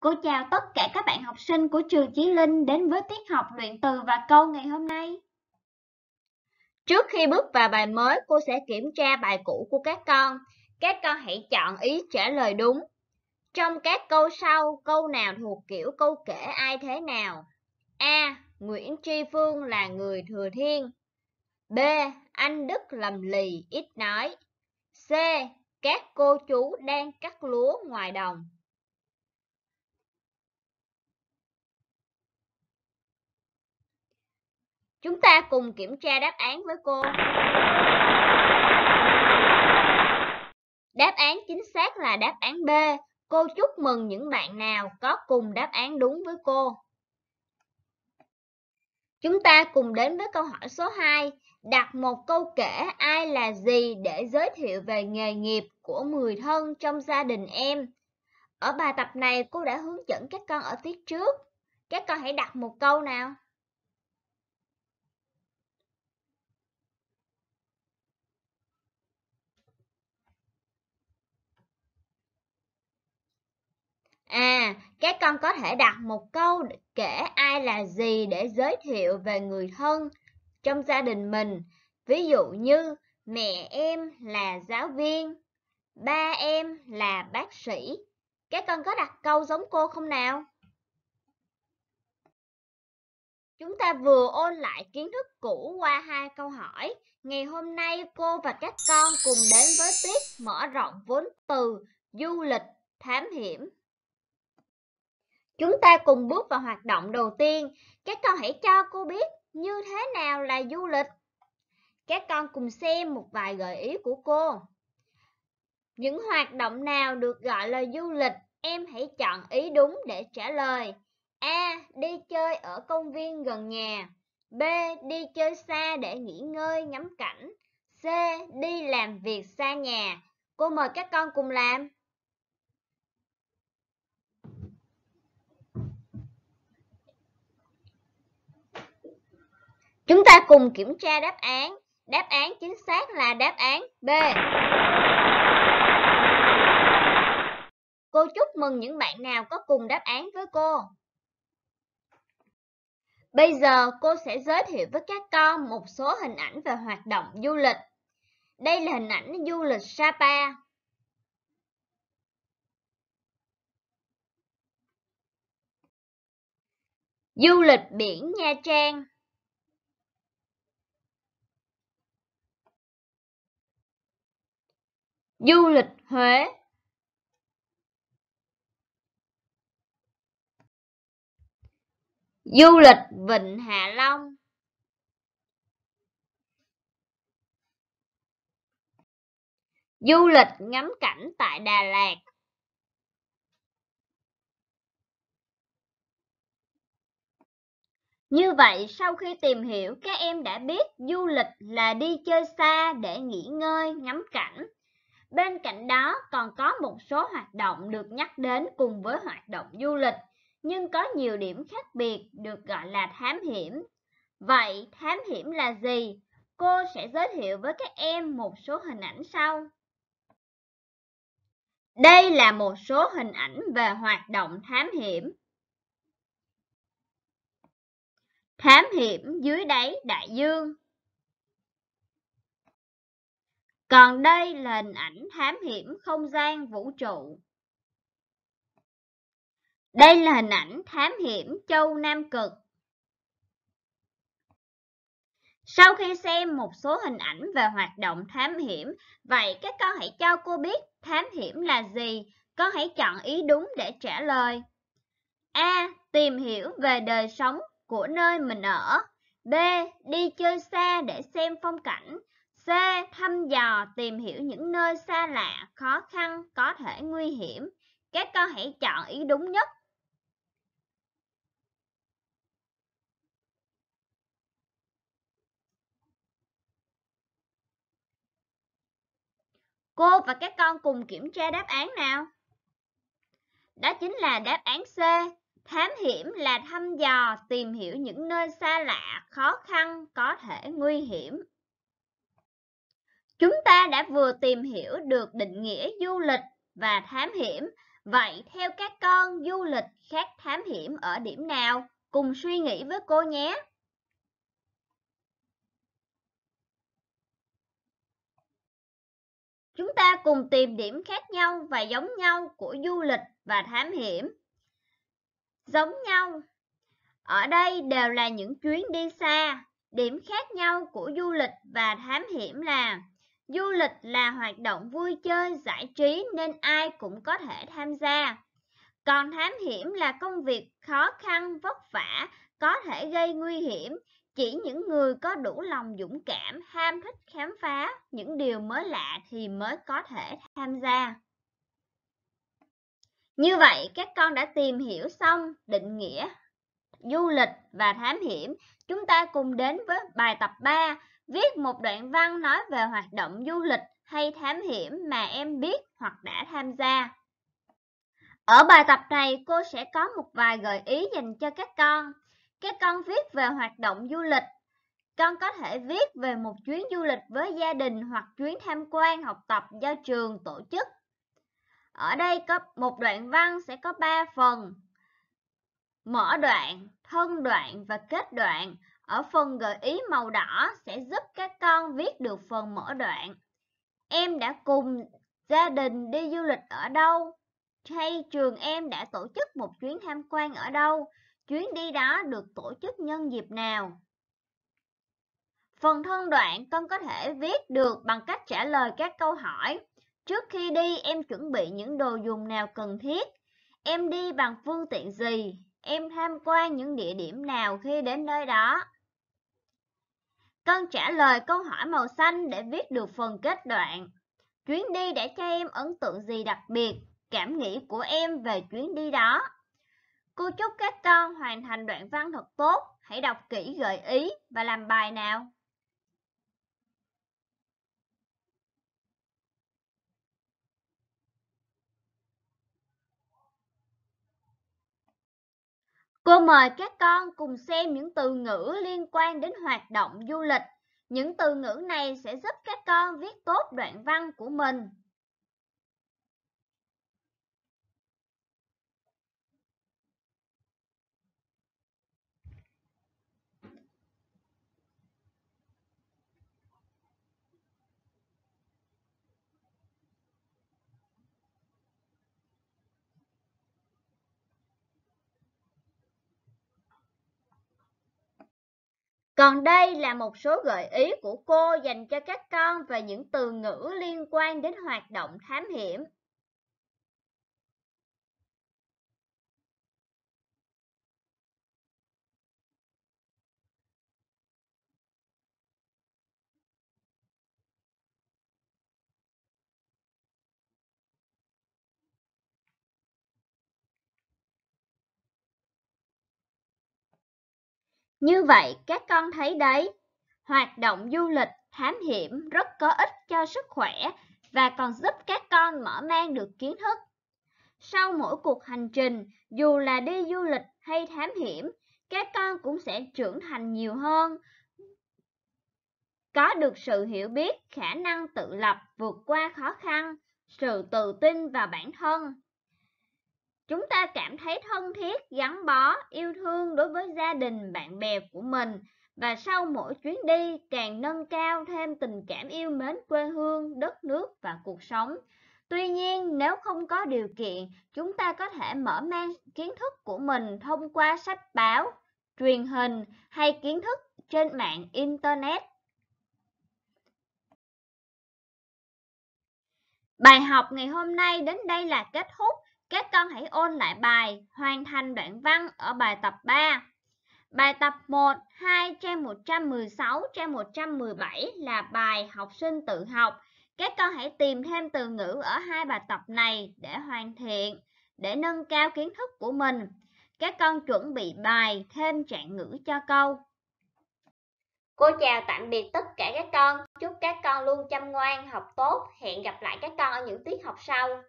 Cô chào tất cả các bạn học sinh của trường Chí Linh đến với tiết học luyện từ và câu ngày hôm nay. Trước khi bước vào bài mới, cô sẽ kiểm tra bài cũ của các con. Các con hãy chọn ý trả lời đúng. Trong các câu sau, câu nào thuộc kiểu câu kể ai thế nào? A. Nguyễn Tri Phương là người thừa thiên. B. Anh Đức lầm lì, ít nói. C. Các cô chú đang cắt lúa ngoài đồng. Chúng ta cùng kiểm tra đáp án với cô. Đáp án chính xác là đáp án B. Cô chúc mừng những bạn nào có cùng đáp án đúng với cô. Chúng ta cùng đến với câu hỏi số 2. Đặt một câu kể ai là gì để giới thiệu về nghề nghiệp của 10 thân trong gia đình em. Ở bài tập này cô đã hướng dẫn các con ở tiết trước. Các con hãy đặt một câu nào. À, các con có thể đặt một câu kể ai là gì để giới thiệu về người thân trong gia đình mình. Ví dụ như mẹ em là giáo viên, ba em là bác sĩ. Các con có đặt câu giống cô không nào? Chúng ta vừa ôn lại kiến thức cũ qua hai câu hỏi. Ngày hôm nay cô và các con cùng đến với tiết mở rộng vốn từ du lịch thám hiểm Chúng ta cùng bước vào hoạt động đầu tiên. Các con hãy cho cô biết như thế nào là du lịch. Các con cùng xem một vài gợi ý của cô. Những hoạt động nào được gọi là du lịch, em hãy chọn ý đúng để trả lời. A. Đi chơi ở công viên gần nhà. B. Đi chơi xa để nghỉ ngơi, ngắm cảnh. C. Đi làm việc xa nhà. Cô mời các con cùng làm. Chúng ta cùng kiểm tra đáp án. Đáp án chính xác là đáp án B. Cô chúc mừng những bạn nào có cùng đáp án với cô. Bây giờ cô sẽ giới thiệu với các con một số hình ảnh về hoạt động du lịch. Đây là hình ảnh du lịch Sapa. Du lịch biển Nha Trang Du lịch Huế Du lịch Vịnh Hạ Long Du lịch ngắm cảnh tại Đà Lạt Như vậy, sau khi tìm hiểu, các em đã biết du lịch là đi chơi xa để nghỉ ngơi, ngắm cảnh. Bên cạnh đó còn có một số hoạt động được nhắc đến cùng với hoạt động du lịch, nhưng có nhiều điểm khác biệt được gọi là thám hiểm. Vậy thám hiểm là gì? Cô sẽ giới thiệu với các em một số hình ảnh sau. Đây là một số hình ảnh về hoạt động thám hiểm. Thám hiểm dưới đáy đại dương còn đây là hình ảnh thám hiểm không gian vũ trụ. Đây là hình ảnh thám hiểm châu Nam Cực. Sau khi xem một số hình ảnh về hoạt động thám hiểm, vậy các con hãy cho cô biết thám hiểm là gì? Con hãy chọn ý đúng để trả lời. A. Tìm hiểu về đời sống của nơi mình ở. B. Đi chơi xa để xem phong cảnh. C. Thăm dò, tìm hiểu những nơi xa lạ, khó khăn, có thể nguy hiểm. Các con hãy chọn ý đúng nhất. Cô và các con cùng kiểm tra đáp án nào. Đó chính là đáp án C. Thám hiểm là thăm dò, tìm hiểu những nơi xa lạ, khó khăn, có thể nguy hiểm. Chúng ta đã vừa tìm hiểu được định nghĩa du lịch và thám hiểm. Vậy theo các con, du lịch khác thám hiểm ở điểm nào? Cùng suy nghĩ với cô nhé. Chúng ta cùng tìm điểm khác nhau và giống nhau của du lịch và thám hiểm. Giống nhau Ở đây đều là những chuyến đi xa. Điểm khác nhau của du lịch và thám hiểm là Du lịch là hoạt động vui chơi, giải trí nên ai cũng có thể tham gia. Còn thám hiểm là công việc khó khăn, vất vả, có thể gây nguy hiểm. Chỉ những người có đủ lòng dũng cảm, ham thích khám phá những điều mới lạ thì mới có thể tham gia. Như vậy, các con đã tìm hiểu xong định nghĩa du lịch và thám hiểm. Chúng ta cùng đến với bài tập 3 Viết một đoạn văn nói về hoạt động du lịch hay thám hiểm mà em biết hoặc đã tham gia. Ở bài tập này, cô sẽ có một vài gợi ý dành cho các con. Các con viết về hoạt động du lịch. Con có thể viết về một chuyến du lịch với gia đình hoặc chuyến tham quan học tập do trường tổ chức. Ở đây có một đoạn văn sẽ có 3 phần. Mở đoạn, thân đoạn và kết đoạn. Ở phần gợi ý màu đỏ sẽ giúp các con viết được phần mở đoạn. Em đã cùng gia đình đi du lịch ở đâu? Hay trường em đã tổ chức một chuyến tham quan ở đâu? Chuyến đi đó được tổ chức nhân dịp nào? Phần thân đoạn con có thể viết được bằng cách trả lời các câu hỏi. Trước khi đi em chuẩn bị những đồ dùng nào cần thiết? Em đi bằng phương tiện gì? Em tham quan những địa điểm nào khi đến nơi đó? cần trả lời câu hỏi màu xanh để viết được phần kết đoạn. Chuyến đi đã cho em ấn tượng gì đặc biệt? Cảm nghĩ của em về chuyến đi đó. Cô chúc các con hoàn thành đoạn văn thật tốt. Hãy đọc kỹ gợi ý và làm bài nào. Cô mời các con cùng xem những từ ngữ liên quan đến hoạt động du lịch. Những từ ngữ này sẽ giúp các con viết tốt đoạn văn của mình. Còn đây là một số gợi ý của cô dành cho các con về những từ ngữ liên quan đến hoạt động thám hiểm. Như vậy các con thấy đấy, hoạt động du lịch, thám hiểm rất có ích cho sức khỏe và còn giúp các con mở mang được kiến thức. Sau mỗi cuộc hành trình, dù là đi du lịch hay thám hiểm, các con cũng sẽ trưởng thành nhiều hơn, có được sự hiểu biết, khả năng tự lập, vượt qua khó khăn, sự tự tin vào bản thân. Chúng ta cảm thấy thân thiết, gắn bó, yêu thương đối với gia đình, bạn bè của mình và sau mỗi chuyến đi càng nâng cao thêm tình cảm yêu mến quê hương, đất nước và cuộc sống. Tuy nhiên, nếu không có điều kiện, chúng ta có thể mở mang kiến thức của mình thông qua sách báo, truyền hình hay kiến thức trên mạng Internet. Bài học ngày hôm nay đến đây là kết thúc. Các con hãy ôn lại bài Hoàn thành đoạn văn ở bài tập 3. Bài tập 1, 2 trang 116, trang 117 là bài học sinh tự học. Các con hãy tìm thêm từ ngữ ở hai bài tập này để hoàn thiện, để nâng cao kiến thức của mình. Các con chuẩn bị bài thêm trạng ngữ cho câu. Cô chào tạm biệt tất cả các con. Chúc các con luôn chăm ngoan, học tốt. Hẹn gặp lại các con ở những tiết học sau.